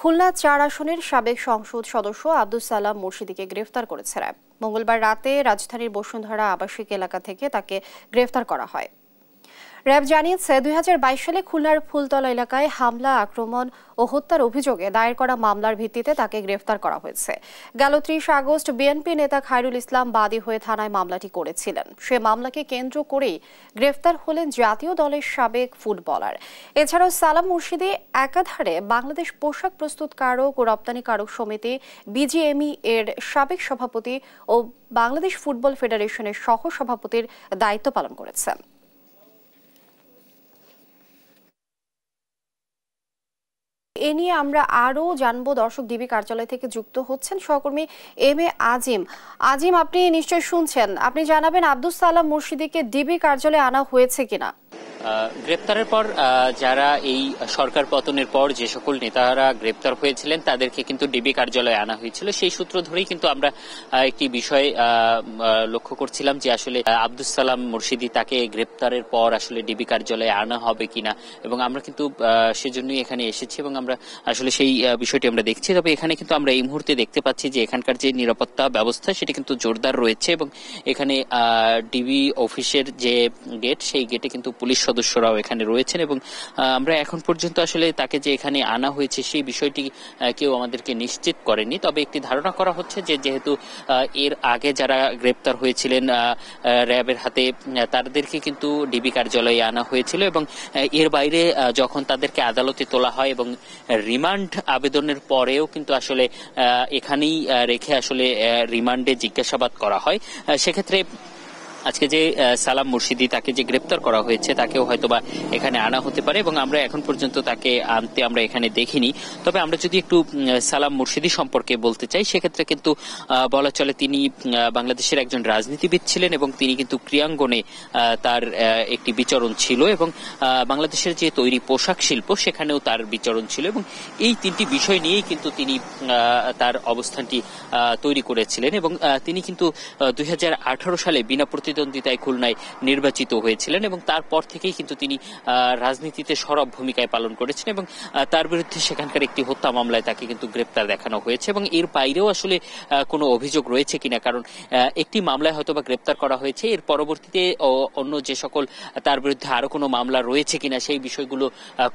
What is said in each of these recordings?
খুলনা চার আসনের সাবেক সংসদ সদস্য আব্দুল সালাম মুর্শিদিকে গ্রেফতার করেছে র্যাব মঙ্গলবার রাতে রাজধানীর বসুন্ধরা আবাসিক এলাকা থেকে তাকে গ্রেফতার করা হয় র্যাব জানিয়েছে দুই সালে খুলনার ফুলতলা এলাকায় হামলা আক্রমণ ও হত্যার অভিযোগে দায়ের করা মামলার ভিত্তিতে তাকে গ্রেফতার করা হয়েছে গেল ত্রিশ আগস্ট বিএনপি নেতা খায়রুল ইসলাম বাদী হয়ে থানায় মামলাটি করেছিলেন সে মামলাকে কেন্দ্র করেই গ্রেফতার হলেন জাতীয় দলের সাবেক ফুটবলার এছাড়াও সালাম মুর্শিদি একাধারে বাংলাদেশ পোশাক প্রস্তুতকারক ও রপ্তানিকারক সমিতি বিজিএমই এর সাবেক সভাপতি ও বাংলাদেশ ফুটবল ফেডারেশনের সহ সভাপতির দায়িত্ব পালন করেছেন এ নিয়ে আমরা আরো জানবো দর্শক ডিবি কার্যালয় থেকে যুক্ত হচ্ছেন সহকর্মী এম এ আজিম আজিম আপনি নিশ্চয় শুনছেন আপনি জানাবেন আব্দুল সালাম মুর্শিদিকে ডিবি কার্যালয়ে আনা হয়েছে কিনা গ্রেপ্তারের পর যারা এই সরকার পতনের পর যে সকল নেতারা গ্রেপ্তার হয়েছিলেন তাদেরকে কিন্তু ডিবি কার্যালয়ে আনা হয়েছিল সেই সূত্র ধরেই কিন্তু আমরা একটি বিষয় লক্ষ্য করছিলাম যে আসলে আব্দুল সালাম মুর্শিদি তাকে গ্রেপ্তারের পর আসলে ডিবি কার্যালয়ে আনা হবে কিনা এবং আমরা কিন্তু সেজন্যই এখানে এসেছি এবং আমরা আসলে সেই বিষয়টি আমরা দেখছি তবে এখানে কিন্তু আমরা এই মুহূর্তে দেখতে পাচ্ছি যে এখানকার যে নিরাপত্তা ব্যবস্থা সেটি কিন্তু জোরদার রয়েছে এবং এখানে ডিবি অফিসের যে গেট সেই গেটে কিন্তু পুলিশ সদস্যরাও এখানে রয়েছেন এবং আমরা এখন পর্যন্ত আসলে তাকে যে এখানে আনা হয়েছে সেই বিষয়টি কেউ আমাদেরকে নিশ্চিত করেনি তবে একটি ধারণা করা হচ্ছে যে যেহেতু এর আগে যারা গ্রেপ্তার হয়েছিলেন র্যাবের হাতে তাদেরকে কিন্তু ডিবি কার্যালয়ে আনা হয়েছিল এবং এর বাইরে যখন তাদেরকে আদালতে তোলা হয় এবং রিমান্ড আবেদনের পরেও কিন্তু আসলে এখানেই রেখে আসলে রিমান্ডে জিজ্ঞাসাবাদ করা হয় সেক্ষেত্রে আজকে যে সালাম মুর্শিদি তাকে যে গ্রেপ্তার করা হয়েছে তাকেও হয়তোবা এখানে আনা হতে পারে এবং আমরা এখন পর্যন্ত তাকে আনতে আমরা এখানে দেখিনি তবে আমরা যদি একটু সালাম মুর্শিদি সম্পর্কে বলতে চাই সেক্ষেত্রে কিন্তু বলা চলে তিনি বাংলাদেশের একজন রাজনীতিবিদ ছিলেন এবং তিনি কিন্তু ক্রিয়াঙ্গনে তার একটি বিচরণ ছিল এবং বাংলাদেশের যে তৈরি পোশাক শিল্প সেখানেও তার বিচরণ ছিল এবং এই তিনটি বিষয় নিয়েই কিন্তু তিনি তার অবস্থানটি তৈরি করেছিলেন এবং তিনি কিন্তু দুই সালে বিনা প্রতিদ্বন্দ্বিতায় খুলনায় নির্বাচিত হয়েছিলেন এবং তারপর থেকেই কিন্তু তিনি রাজনীতিতে সরব ভূমিকায় পালন করেছেন এবং তার বিরুদ্ধে সেখানকার একটি হত্যা মামলায় তাকে কিন্তু গ্রেপ্তার দেখানো হয়েছে এবং এর বাইরেও আসলে কোনো অভিযোগ রয়েছে কিনা কারণ একটি মামলায় হয়তো বা গ্রেপ্তার করা হয়েছে এর পরবর্তীতে অন্য যে সকল তার বিরুদ্ধে আরো কোনো মামলা রয়েছে কিনা সেই বিষয়গুলো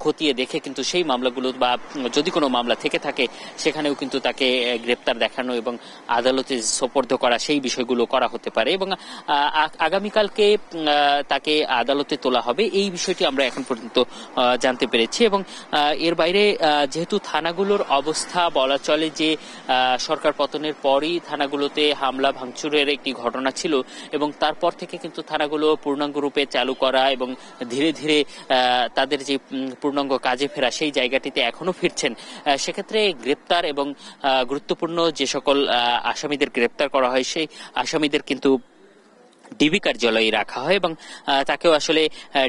খতিয়ে দেখে কিন্তু সেই মামলাগুলো বা যদি কোনো মামলা থেকে থাকে সেখানেও কিন্তু তাকে গ্রেপ্তার দেখানো এবং আদালতে সোপর্দ করা সেই বিষয়গুলো করা হতে পারে এবং আগামীকালকে তাকে আদালতে তোলা হবে এই বিষয়টি আমরা এখন পর্যন্ত জানতে পেরেছি এবং এর বাইরে যেহেতু থানাগুলোর অবস্থা বলা চলে যে সরকার পতনের পরই থানাগুলোতে হামলা ভাঙচুরের একটি ঘটনা ছিল এবং তারপর থেকে কিন্তু থানাগুলো পূর্ণাঙ্গ রূপে চালু করা এবং ধীরে ধীরে তাদের যে পূর্ণাঙ্গ কাজে ফেরা সেই জায়গাটিতে এখনো ফিরছেন সেক্ষেত্রে গ্রেপ্তার এবং গুরুত্বপূর্ণ যে সকল আসামিদের গ্রেপ্তার করা হয় সেই আসামিদের কিন্তু ডিবি কার্যালয়ে রাখা হয় এবং তাকেও আসলে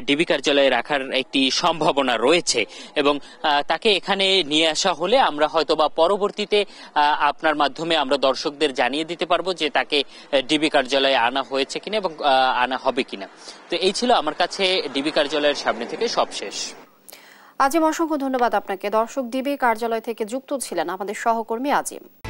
ডিবি কার্যালয়ে রাখার একটি সম্ভাবনা রয়েছে এবং তাকে এখানে নিয়ে আসা হলে আমরা হয়তো বা পরবর্তীতে আপনার মাধ্যমে আমরা দর্শকদের জানিয়ে দিতে পারবো যে তাকে ডিবি কার্যালয়ে আনা হয়েছে কিনা এবং আনা হবে কিনা তো এই ছিল আমার কাছে ডিবি কার্যালয়ের সামনে থেকে সবশেষ আজিম অসংখ্য ধন্যবাদ আপনাকে দর্শক ডিবি কার্যালয় থেকে যুক্ত ছিলেন আমাদের সহকর্মী আজিম